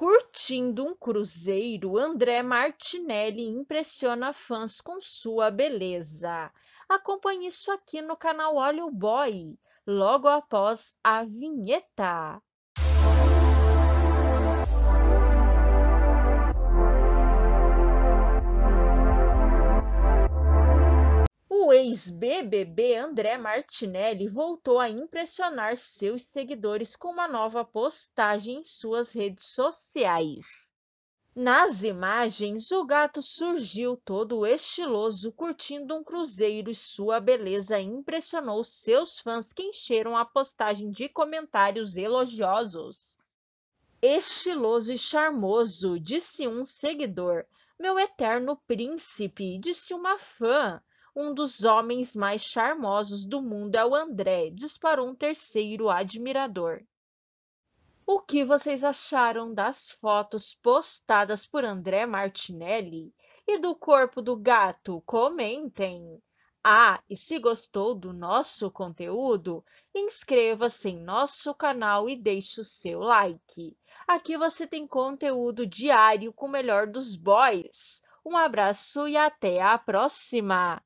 Curtindo um cruzeiro, André Martinelli impressiona fãs com sua beleza. Acompanhe isso aqui no canal Olha o Boy, logo após a vinheta. ex-BBB André Martinelli voltou a impressionar seus seguidores com uma nova postagem em suas redes sociais. Nas imagens, o gato surgiu todo estiloso, curtindo um cruzeiro e sua beleza impressionou seus fãs que encheram a postagem de comentários elogiosos. Estiloso e charmoso, disse um seguidor. Meu eterno príncipe, disse uma fã. Um dos homens mais charmosos do mundo é o André, disparou um terceiro admirador. O que vocês acharam das fotos postadas por André Martinelli e do corpo do gato? Comentem! Ah, e se gostou do nosso conteúdo, inscreva-se em nosso canal e deixe o seu like. Aqui você tem conteúdo diário com o melhor dos boys. Um abraço e até a próxima!